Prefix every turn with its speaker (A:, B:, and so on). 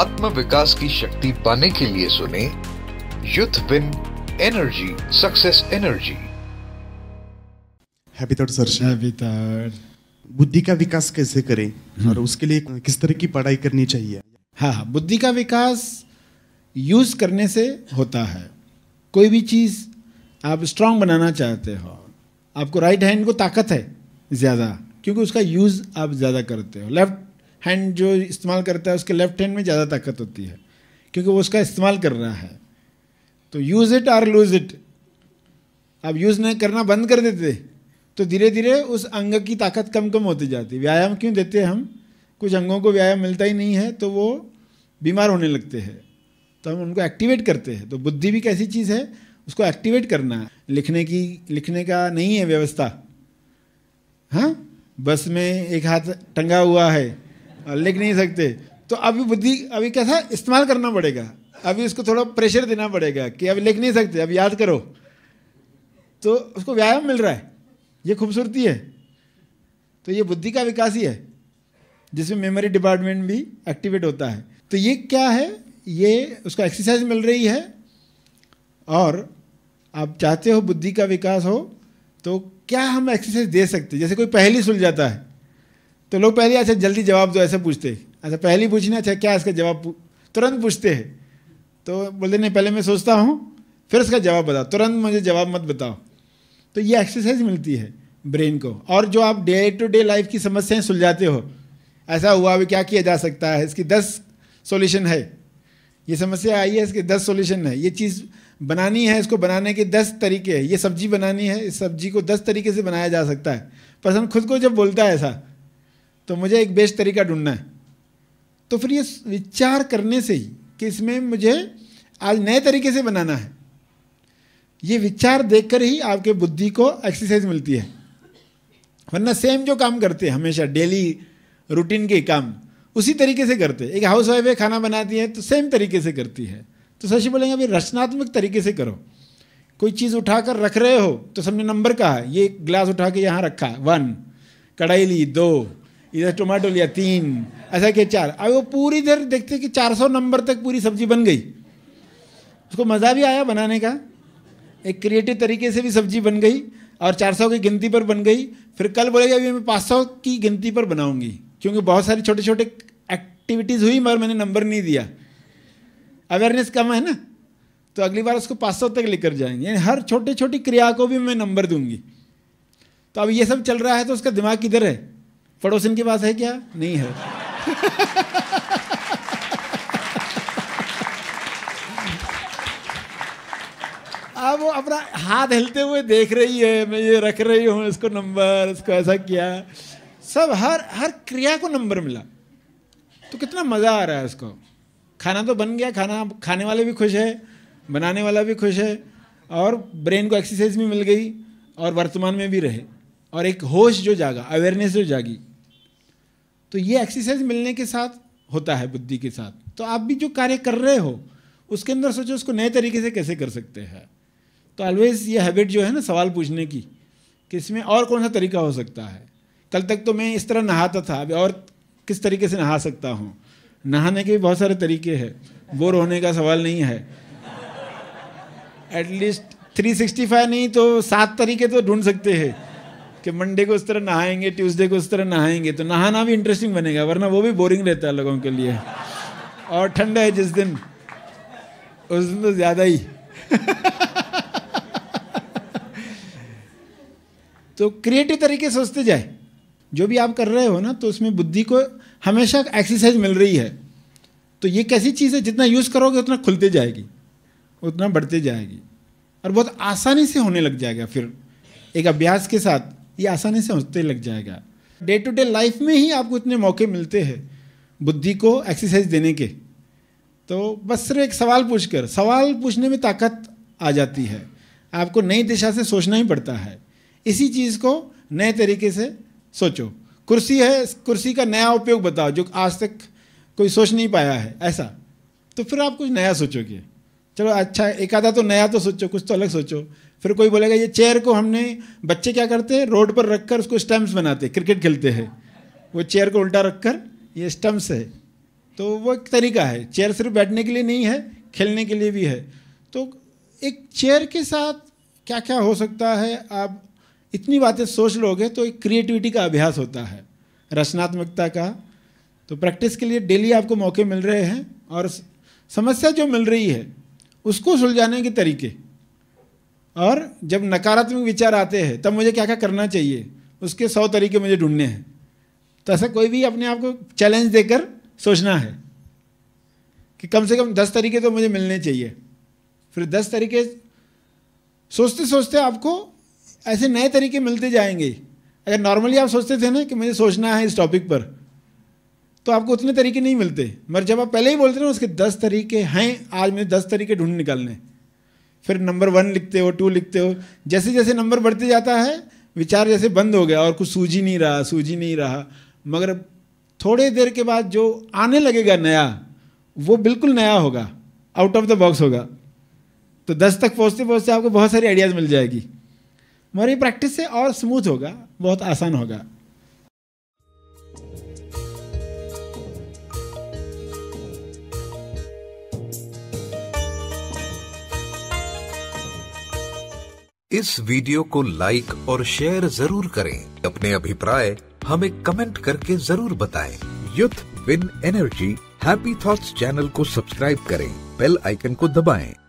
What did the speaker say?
A: आत्म विकास की शक्ति पाने के लिए सुने youth win energy success energy happy third sir happy third बुद्धि का विकास कैसे करें हम्म। और उसके लिए किस तरह की पढ़ाई करनी चाहिए हाँ हाँ बुद्धि का विकास यूज करने से होता है कोई भी चीज़ आप स्ट्रांग बनाना चाहते हो आपको राइट हैंड को ताकत है ज़्यादा क्योंकि उसका यूज़ आप ज़्यादा करते हो लेफ्ट हैंड जो इस्तेमाल करता है उसके लेफ्ट हैंड में ज़्यादा ताकत होती है क्योंकि वो उसका इस्तेमाल कर रहा है तो यूज़ इट और लूज़ इट अब यूज़ नहीं करना बंद कर देते तो धीरे धीरे उस अंग की ताकत कम कम होती जाती व्यायाम क्यों देते हम कुछ अंगों को व्यायाम मिलता ही नहीं है तो वो बीमार होने लगते हैं तो हम उनको एक्टिवेट करते हैं तो बुद्धि भी कैसी चीज़ है उसको एक्टिवेट करना है लिखने की लिखने का नहीं है व्यवस्था हाँ बस में एक हाथ टंगा हुआ है हाँ, लिख नहीं सकते तो अभी बुद्धि अभी कैसा इस्तेमाल करना पड़ेगा अभी उसको थोड़ा प्रेशर देना पड़ेगा कि अभी लिख नहीं सकते अब याद करो तो उसको व्यायाम मिल रहा है ये खूबसूरती है तो ये बुद्धि का विकास ही है जिसमें मेमोरी डिपार्टमेंट भी एक्टिवेट होता है तो ये क्या है ये उसका एक्सरसाइज मिल रही है और आप चाहते हो बुद्धि का विकास हो तो क्या हम एक्सरसाइज दे सकते जैसे कोई पहली सुलझाता है तो लोग पहले अच्छा जल्दी जवाब दो ऐसे पूछते अच्छा पहले पूछना अच्छा क्या इसका जवाब तुरंत पूछते हैं तो बोलते नहीं पहले मैं सोचता हूँ फिर उसका जवाब बताओ तुरंत मुझे जवाब मत बताओ तो ये एक्सरसाइज मिलती है ब्रेन को और जो आप डे टू डे लाइफ की समस्याएं सुलझाते हो ऐसा हुआ भी क्या किया जा सकता है इसकी दस सॉल्यूशन है ये समस्या आई है इसके दस सॉल्यूशन है ये चीज़ बनानी है इसको बनाने के दस तरीके हैं ये सब्जी बनानी है इस सब्जी को दस तरीके से बनाया जा सकता है पर्सन खुद को जब बोलता है ऐसा तो मुझे एक बेस्ट तरीका ढूंढना है तो फिर ये विचार करने से ही कि इसमें मुझे आज नए तरीके से बनाना है ये विचार देखकर ही आपके बुद्धि को एक्सरसाइज मिलती है वरना सेम जो काम करते हैं हमेशा डेली रूटीन के काम उसी तरीके से करते एक हाउस वाइफ है खाना बनाती है तो सेम तरीके से करती है तो शशि बोलेंगे अभी रचनात्मक तरीके से करो कोई चीज़ उठाकर रख रहे हो तो सबने नंबर कहा ये ग्लास उठा के यहाँ रखा वन कढ़ाई ली दो इधर टोमेटो लिया तीन ऐसा क्या चार अब वो पूरी इधर देखते कि 400 नंबर तक पूरी सब्जी बन गई उसको मज़ा भी आया बनाने का एक क्रिएटिव तरीके से भी सब्जी बन गई और 400 की गिनती पर बन गई फिर कल बोलेगा अभी मैं सौ की गिनती पर बनाऊंगी क्योंकि बहुत सारी छोटे छोटे एक्टिविटीज़ हुई मगर मैंने नंबर नहीं दिया अवेयरनेस कम है ना तो अगली बार उसको 500 तक लेकर जाएंगे यानी हर छोटी छोटी क्रिया को भी मैं नंबर दूंगी तो अब ये सब चल रहा है तो उसका दिमाग किधर है पड़ोसन के पास है क्या नहीं है अब वो अपना हाथ हिलते हुए देख रही है मैं ये रख रही हूँ इसको नंबर इसको ऐसा किया सब हर हर क्रिया को नंबर मिला तो कितना मज़ा आ रहा है उसको खाना तो बन गया खाना खाने वाले भी खुश है बनाने वाला भी खुश है और ब्रेन को एक्सरसाइज भी मिल गई और वर्तमान में भी रहे और एक होश जो जागा अवेयरनेस जो जागी तो ये एक्सरसाइज मिलने के साथ होता है बुद्धि के साथ तो आप भी जो कार्य कर रहे हो उसके अंदर सोचो उसको नए तरीके से कैसे कर सकते हैं तो ऑलवेज ये हैबिट जो है ना सवाल पूछने की कि इसमें और कौन सा तरीका हो सकता है कल तक तो मैं इस तरह नहाता था अभी और किस तरीके से नहा सकता हूँ नहाने के भी बहुत सारे तरीके हैं बोर होने का सवाल नहीं है एटलीस्ट 365 नहीं तो सात तरीके तो ढूंढ सकते हैं कि मंडे को उस तरह नहाएंगे ट्यूसडे को उस तरह नहाएंगे तो नहाना भी इंटरेस्टिंग बनेगा वरना वो भी बोरिंग रहता है लोगों के लिए और ठंडा है जिस दिन उस दिन तो ज़्यादा ही तो क्रिएटिव तरीके सोचते जाए जो भी आप कर रहे हो ना तो उसमें बुद्धि को हमेशा एक्सरसाइज मिल रही है तो ये कैसी चीज़ है जितना यूज़ करोगे उतना खुलते जाएगी उतना बढ़ते जाएगी और बहुत आसानी से होने लग जाएगा फिर एक अभ्यास के साथ ये आसानी से हंसते लग जाएगा डे टू डे लाइफ में ही आपको इतने मौके मिलते हैं बुद्धि को एक्सरसाइज देने के तो बस सिर्फ एक सवाल पूछकर सवाल पूछने में ताकत आ जाती है आपको नई दिशा से सोचना ही पड़ता है इसी चीज़ को नए तरीके से सोचो कुर्सी है कुर्सी का नया उपयोग बताओ जो आज तक कोई सोच नहीं पाया है ऐसा तो फिर आप कुछ नया सोचोगे चलो अच्छा एक आधा तो नया तो सोचो कुछ तो अलग सोचो फिर कोई बोलेगा ये चेयर को हमने बच्चे क्या करते हैं रोड पर रख कर उसको स्टम्प्स बनाते क्रिकेट खेलते हैं वो चेयर को उल्टा रख कर ये स्टम्प्स है तो वो एक तरीका है चेयर सिर्फ बैठने के लिए नहीं है खेलने के लिए भी है तो एक चेयर के साथ क्या क्या हो सकता है आप इतनी बातें सोच लोगे तो एक क्रिएटिविटी का अभ्यास होता है रचनात्मकता का तो प्रैक्टिस के लिए डेली आपको मौके मिल रहे हैं और समस्या जो मिल रही है उसको सुलझाने के तरीके और जब नकारात्मक विचार आते हैं तब मुझे क्या क्या करना चाहिए उसके सौ तरीके मुझे ढूंढने हैं तो ऐसा कोई भी अपने आप को चैलेंज देकर सोचना है कि कम से कम दस तरीके तो मुझे मिलने चाहिए फिर दस तरीके सोचते सोचते आपको ऐसे नए तरीके मिलते जाएंगे अगर नॉर्मली आप सोचते थे ना कि मुझे सोचना है इस टॉपिक पर तो आपको उतने तरीके नहीं मिलते मगर जब आप पहले ही बोलते ना उसके दस तरीके हैं आज मुझे दस तरीके ढूंढ निकालने फिर नंबर वन लिखते हो टू लिखते हो जैसे जैसे नंबर बढ़ते जाता है विचार जैसे बंद हो गया और कुछ सूझी नहीं रहा सूझी नहीं रहा मगर थोड़े देर के बाद जो आने लगेगा नया वो बिल्कुल नया होगा आउट ऑफ द बॉक्स होगा तो दस तक पहुँचते पहुँचते आपको बहुत सारी आइडियाज़ मिल जाएगी मगर ये प्रैक्टिस से और स्मूथ होगा बहुत आसान होगा इस वीडियो को लाइक और शेयर जरूर करें अपने अभिप्राय हमें कमेंट करके जरूर बताएं। युद्ध win energy happy thoughts channel को सब्सक्राइब करें बेल आइकन को दबाएं